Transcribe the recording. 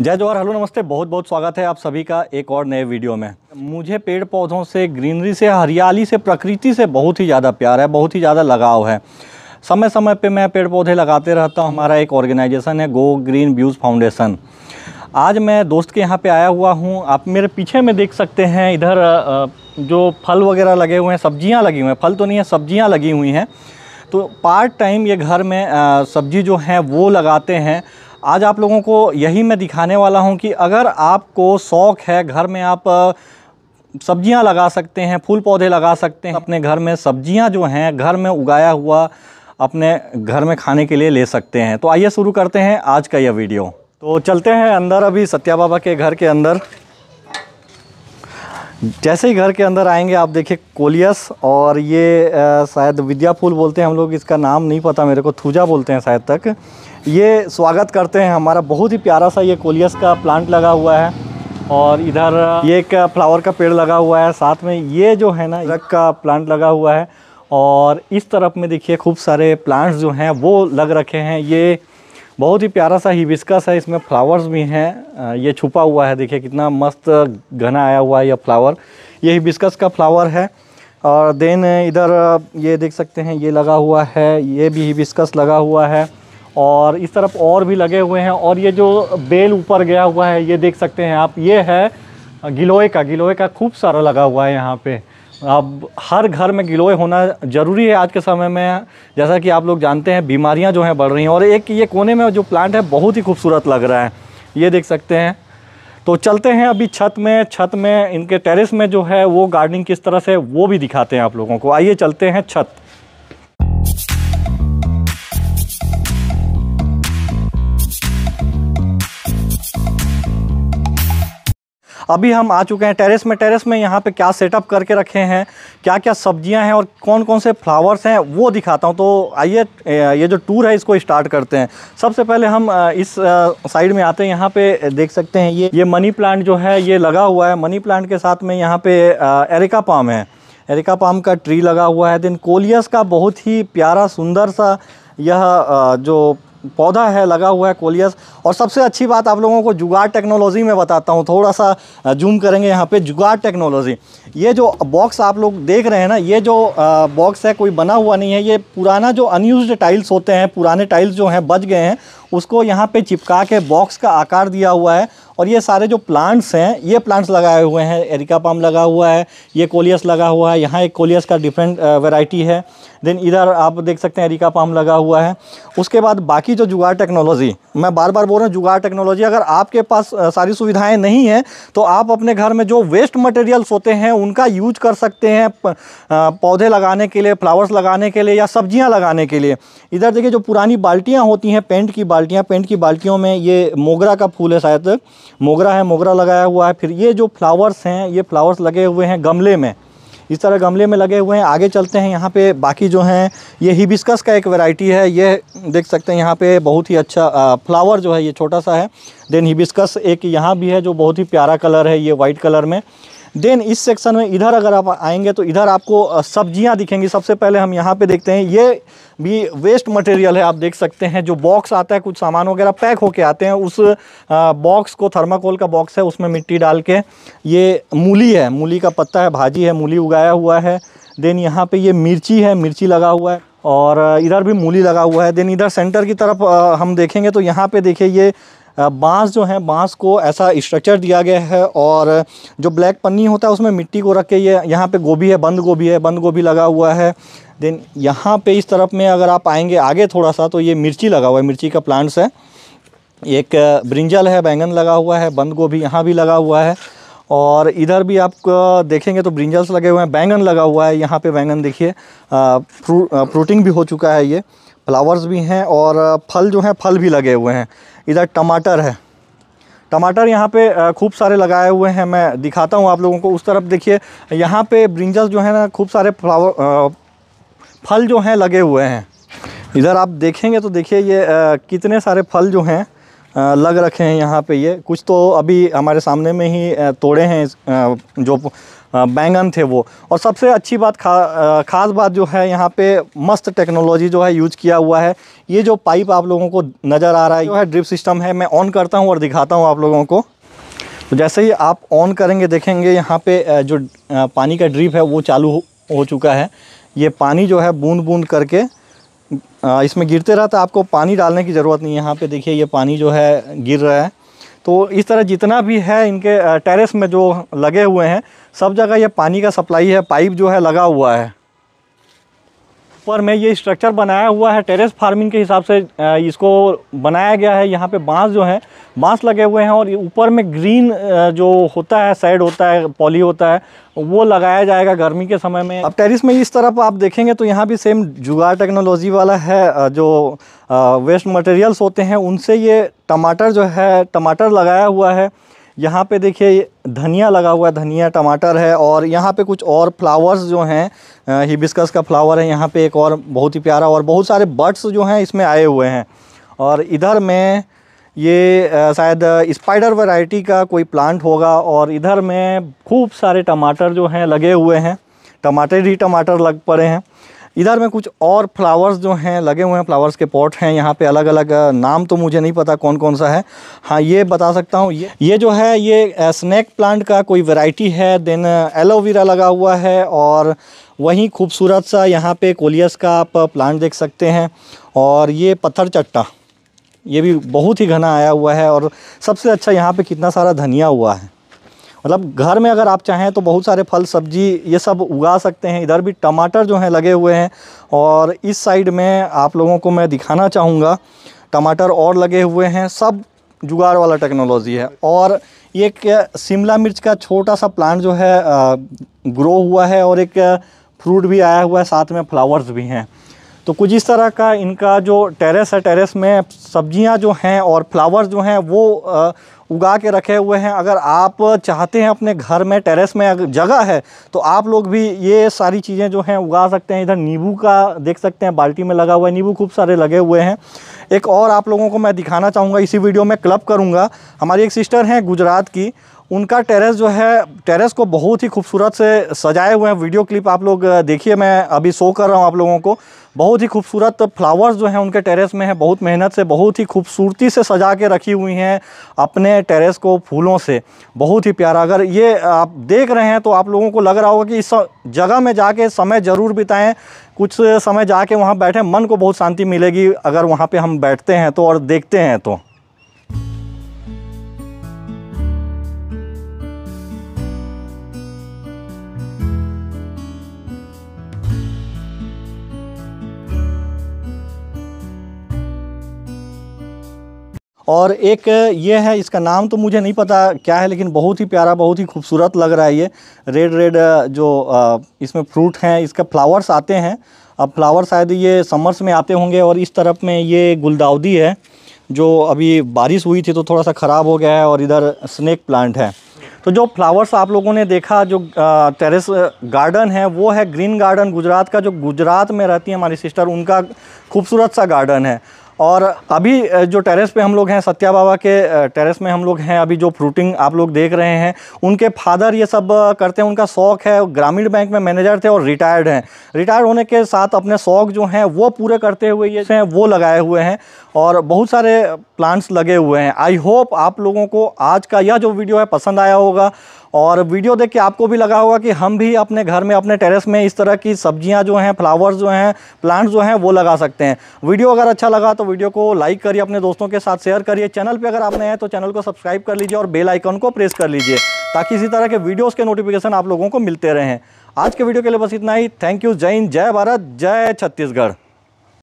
जय जवाहर हेलो नमस्ते बहुत बहुत स्वागत है आप सभी का एक और नए वीडियो में मुझे पेड़ पौधों से ग्रीनरी से हरियाली से प्रकृति से बहुत ही ज़्यादा प्यार है बहुत ही ज़्यादा लगाव है समय समय पे मैं पेड़ पौधे लगाते रहता हूँ हमारा एक ऑर्गेनाइजेशन है गो ग्रीन व्यूज़ फाउंडेशन आज मैं दोस्त के यहाँ पे आया हुआ हूँ आप मेरे पीछे में देख सकते हैं इधर जो फल वगैरह लगे हुए हैं सब्जियाँ लगी हुई हैं फल तो नहीं है सब्जियाँ लगी हुई हैं तो पार्ट टाइम ये घर में सब्जी जो हैं वो लगाते हैं आज आप लोगों को यही मैं दिखाने वाला हूं कि अगर आपको शौक़ है घर में आप सब्जियां लगा सकते हैं फूल पौधे लगा सकते हैं अपने घर में सब्जियां जो हैं घर में उगाया हुआ अपने घर में खाने के लिए ले सकते हैं तो आइए शुरू करते हैं आज का यह वीडियो तो चलते हैं अंदर अभी सत्या बाबा के घर के अंदर जैसे ही घर के अंदर आएंगे आप देखिए कोलियस और ये शायद विद्या फूल बोलते हैं हम लोग इसका नाम नहीं पता मेरे को थूजा बोलते हैं शायद तक ये स्वागत करते हैं हमारा बहुत ही प्यारा सा ये कोलियस का प्लांट लगा हुआ है और इधर ये एक फ्लावर का पेड़ लगा हुआ है साथ में ये जो है ना रग का प्लांट लगा हुआ है और इस तरफ में देखिए खूब सारे प्लांट्स जो हैं वो लग रखे हैं ये बहुत ही प्यारा सा हिबिस्कस है इसमें फ्लावर्स भी हैं ये छुपा हुआ है देखिए कितना मस्त घना आया हुआ है यह फ्लावर ये हिबिस्कस का फ्लावर है और देन इधर ये देख सकते हैं ये लगा हुआ है ये भी हिबिस्कस लगा हुआ है और इस तरफ और भी लगे हुए हैं और ये जो बेल ऊपर गया हुआ है ये देख सकते हैं आप ये है गिलोय का गिलोय का खूब सारा लगा हुआ है यहाँ पे अब हर घर में गिलोय होना ज़रूरी है आज के समय में जैसा कि आप लोग जानते हैं बीमारियाँ जो हैं बढ़ रही हैं और एक ये कोने में जो प्लांट है बहुत ही खूबसूरत लग रहा है ये देख सकते हैं तो चलते हैं अभी छत में छत में इनके टेरेस में जो है वो गार्डनिंग किस तरह से वो भी दिखाते हैं आप लोगों को आइए चलते हैं छत अभी हम आ चुके हैं टेरेस में टेरेस में यहाँ पे क्या सेटअप करके रखे हैं क्या क्या सब्जियाँ हैं और कौन कौन से फ्लावर्स हैं वो दिखाता हूँ तो आइए ये जो टूर है इसको स्टार्ट करते हैं सबसे पहले हम इस साइड में आते हैं यहाँ पे देख सकते हैं ये ये मनी प्लांट जो है ये लगा हुआ है मनी प्लांट के साथ में यहाँ पे एरिका पाम है एरिका पाम का ट्री लगा हुआ है देन कोलियस का बहुत ही प्यारा सुंदर सा यह जो पौधा है लगा हुआ है कोलियस और सबसे अच्छी बात आप लोगों को जुगाड़ टेक्नोलॉजी में बताता हूँ थोड़ा सा जूम करेंगे यहाँ पे जुगाड़ टेक्नोलॉजी ये जो बॉक्स आप लोग देख रहे हैं ना ये जो बॉक्स है कोई बना हुआ नहीं है ये पुराना जो अनयूज टाइल्स होते हैं पुराने टाइल्स जो हैं बच गए हैं उसको यहाँ पे चिपका के बॉक्स का आकार दिया हुआ है और ये सारे जो प्लांट्स हैं ये प्लांट्स लगाए हुए हैं एरिका पाम लगा हुआ है ये कोलियस लगा हुआ है यहाँ एक कोलियस का डिफरेंट वेराइटी है देन इधर आप देख सकते हैं एरिका पाम लगा हुआ है उसके बाद बाकी जो जुगाड़ टेक्नोलॉजी मैं बार बार बोल बोरे जुगाड़ टेक्नोलॉजी अगर आपके पास सारी सुविधाएं नहीं हैं तो आप अपने घर में जो वेस्ट मटेरियल्स होते हैं उनका यूज कर सकते हैं पौधे लगाने के लिए फ्लावर्स लगाने के लिए या सब्जियां लगाने के लिए इधर देखिए जो पुरानी बाल्टियाँ होती हैं पेंट की बाल्टियाँ पेंट की बाल्टियों में ये मोगरा का फूल है शायद मोगरा है मोगरा लगाया हुआ है फिर ये जो फ्लावर्स हैं ये फ्लावर्स लगे हुए हैं गमले में इस तरह गमले में लगे हुए हैं आगे चलते हैं यहाँ पे बाकी जो हैं ये हिबिस्कस का एक वैरायटी है ये देख सकते हैं यहाँ पे बहुत ही अच्छा फ्लावर जो है ये छोटा सा है देन हिबिस्कस एक यहाँ भी है जो बहुत ही प्यारा कलर है ये वाइट कलर में देन इस सेक्शन में इधर अगर आप आएंगे तो इधर आपको सब्जियां दिखेंगी सबसे पहले हम यहाँ पे देखते हैं ये भी वेस्ट मटेरियल है आप देख सकते हैं जो बॉक्स आता है कुछ सामान वगैरह पैक होके आते हैं उस बॉक्स को थर्माकोल का बॉक्स है उसमें मिट्टी डाल के ये मूली है मूली का पत्ता है भाजी है मूली उगाया हुआ है देन यहाँ पे ये मिर्ची है मिर्ची लगा हुआ है और इधर भी मूली लगा हुआ है देन इधर सेंटर की तरफ हम देखेंगे तो यहाँ पे देखिए ये बांस जो है बांस को ऐसा स्ट्रक्चर दिया गया है और जो ब्लैक पन्नी होता है उसमें मिट्टी को रख के ये यहाँ पे गोभी है बंद गोभी है बंद गोभी लगा हुआ है देन यहाँ पे इस तरफ में अगर आप आएंगे आगे थोड़ा सा तो ये मिर्ची लगा हुआ है मिर्ची का प्लांट्स है एक ब्रिंजल है बैंगन लगा हुआ है बंद गोभी यहाँ भी लगा हुआ है और इधर भी आप देखेंगे तो ब्रिंजल्स लगे हुए हैं बैंगन लगा हुआ है यहाँ पे बैंगन देखिए फ्रू फ्रूटिंग भी हो चुका है ये फ्लावर्स भी हैं और फल जो हैं फल भी लगे हुए हैं इधर टमाटर है टमाटर यहाँ पे खूब सारे लगाए हुए हैं मैं दिखाता हूँ आप लोगों को उस तरफ देखिए यहाँ पे ब्रिंजल जो है ना खूब सारे फ्लावर फल जो हैं लगे हुए हैं इधर आप देखेंगे तो देखिए ये आ, कितने सारे फल जो हैं लग रखे हैं यहाँ पे ये कुछ तो अभी हमारे सामने में ही तोड़े हैं जो बैंगन थे वो और सबसे अच्छी बात खा ख़ास बात जो है यहाँ पे मस्त टेक्नोलॉजी जो है यूज किया हुआ है ये जो पाइप आप लोगों को नज़र आ रहा है जो है ड्रिप सिस्टम है मैं ऑन करता हूँ और दिखाता हूँ आप लोगों को तो जैसे ही आप ऑन करेंगे देखेंगे यहाँ पे जो पानी का ड्रिप है वो चालू हो चुका है ये पानी जो है बूंद बूंद करके इसमें गिरते रहता है आपको पानी डालने की ज़रूरत नहीं है यहाँ पे देखिए ये पानी जो है गिर रहा है तो इस तरह जितना भी है इनके टेरेस में जो लगे हुए हैं सब जगह ये पानी का सप्लाई है पाइप जो है लगा हुआ है ऊपर में ये स्ट्रक्चर बनाया हुआ है टेरेस फार्मिंग के हिसाब से इसको बनाया गया है यहाँ पे बांस जो है बांस लगे हुए हैं और ऊपर में ग्रीन जो होता है साइड होता है पॉली होता है वो लगाया जाएगा गर्मी के समय में अब टेरिस में इस तरफ आप देखेंगे तो यहाँ भी सेम जुगाड़ टेक्नोलॉजी वाला है जो वेस्ट मटेरियल्स होते हैं उनसे ये टमाटर जो है टमाटर लगाया हुआ है यहाँ पे देखिए धनिया लगा हुआ है धनिया टमाटर है और यहाँ पे कुछ और फ्लावर्स जो हैं हिबिस्कस का फ्लावर है यहाँ पे एक और बहुत ही प्यारा और बहुत सारे बर्ड्स जो हैं इसमें आए हुए हैं और इधर में ये शायद स्पाइडर वैरायटी का कोई प्लांट होगा और इधर में खूब सारे टमाटर जो हैं लगे हुए हैं टमाटर ही टमाटर लग पड़े हैं इधर में कुछ और फ्लावर्स जो हैं लगे हुए हैं फ्लावर्स के पॉट हैं यहाँ पे अलग अलग नाम तो मुझे नहीं पता कौन कौन सा है हाँ ये बता सकता हूँ ये ये जो है ये स्नैक प्लांट का कोई वैरायटी है देन एलोवेरा लगा हुआ है और वहीं खूबसूरत सा यहाँ पे कोलियस का आप प्लांट देख सकते हैं और ये पत्थर चट्टा ये भी बहुत ही घना आया हुआ है और सबसे अच्छा यहाँ पर कितना सारा धनिया हुआ है मतलब घर में अगर आप चाहें तो बहुत सारे फल सब्जी ये सब उगा सकते हैं इधर भी टमाटर जो हैं लगे हुए हैं और इस साइड में आप लोगों को मैं दिखाना चाहूँगा टमाटर और लगे हुए हैं सब जुगाड़ वाला टेक्नोलॉजी है और एक शिमला मिर्च का छोटा सा प्लांट जो है ग्रो हुआ है और एक फ्रूट भी आया हुआ है साथ में फ्लावर्स भी हैं तो कुछ इस तरह का इनका जो टेरेस है टेरेस में सब्जियां जो हैं और फ्लावर्स जो हैं वो उगा के रखे हुए हैं अगर आप चाहते हैं अपने घर में टेरेस में अगर जगह है तो आप लोग भी ये सारी चीज़ें जो हैं उगा सकते हैं इधर नींबू का देख सकते हैं बाल्टी में लगा हुआ है नींबू खूब सारे लगे हुए हैं एक और आप लोगों को मैं दिखाना चाहूँगा इसी वीडियो में क्लब करूँगा हमारी एक सिस्टर हैं गुजरात की उनका टेरेस जो है टेरेस को बहुत ही खूबसूरत से सजाए हुए हैं वीडियो क्लिप आप लोग देखिए मैं अभी शो कर रहा हूँ आप लोगों को बहुत ही खूबसूरत फ्लावर्स जो हैं उनके टेरेस में हैं बहुत मेहनत से बहुत ही खूबसूरती से सजा के रखी हुई हैं अपने टेरेस को फूलों से बहुत ही प्यारा अगर ये आप देख रहे हैं तो आप लोगों को लग रहा होगा कि इस जगह में जाके समय ज़रूर बिताएं कुछ समय जाके वहाँ बैठें मन को बहुत शांति मिलेगी अगर वहाँ पर हम बैठते हैं तो और देखते हैं तो और एक ये है इसका नाम तो मुझे नहीं पता क्या है लेकिन बहुत ही प्यारा बहुत ही खूबसूरत लग रहा है ये रेड रेड जो इसमें फ्रूट हैं इसके फ्लावर्स आते हैं अब फ्लावर शायद ये समर्स में आते होंगे और इस तरफ में ये गुलदाउदी है जो अभी बारिश हुई थी तो थोड़ा सा ख़राब हो गया है और इधर स्नैक प्लांट है तो जो फ्लावर्स आप लोगों ने देखा जो टेरेस गार्डन है वो है ग्रीन गार्डन गुजरात का जो गुजरात में रहती है हमारी सिस्टर उनका खूबसूरत सा गार्डन है और अभी जो टेरेस पे हम लोग हैं सत्या बाबा के टेरेस में हम लोग हैं अभी जो फ्रूटिंग आप लोग देख रहे हैं उनके फादर ये सब करते हैं उनका शौक है ग्रामीण बैंक में मैनेजर थे और रिटायर्ड हैं रिटायर्ड होने के साथ अपने शौक जो हैं वो पूरे करते हुए ये हैं वो लगाए हुए हैं और बहुत सारे प्लांट्स लगे हुए हैं आई होप आप लोगों को आज का यह जो वीडियो है पसंद आया होगा और वीडियो देख के आपको भी लगा होगा कि हम भी अपने घर में अपने टेरेस में इस तरह की सब्जियां जो हैं फ्लावर्स जो हैं प्लांट्स जो हैं वो लगा सकते हैं वीडियो अगर अच्छा लगा तो वीडियो को लाइक करिए अपने दोस्तों के साथ शेयर करिए चैनल पर अगर आप नए हैं तो चैनल को सब्सक्राइब कर लीजिए और बेल आइकन को प्रेस कर लीजिए ताकि इसी तरह के वीडियोज़ के नोटिफिकेशन आप लोगों को मिलते रहें आज के वीडियो के लिए बस इतना ही थैंक यू जय हिंद जय भारत जय छत्तीसगढ़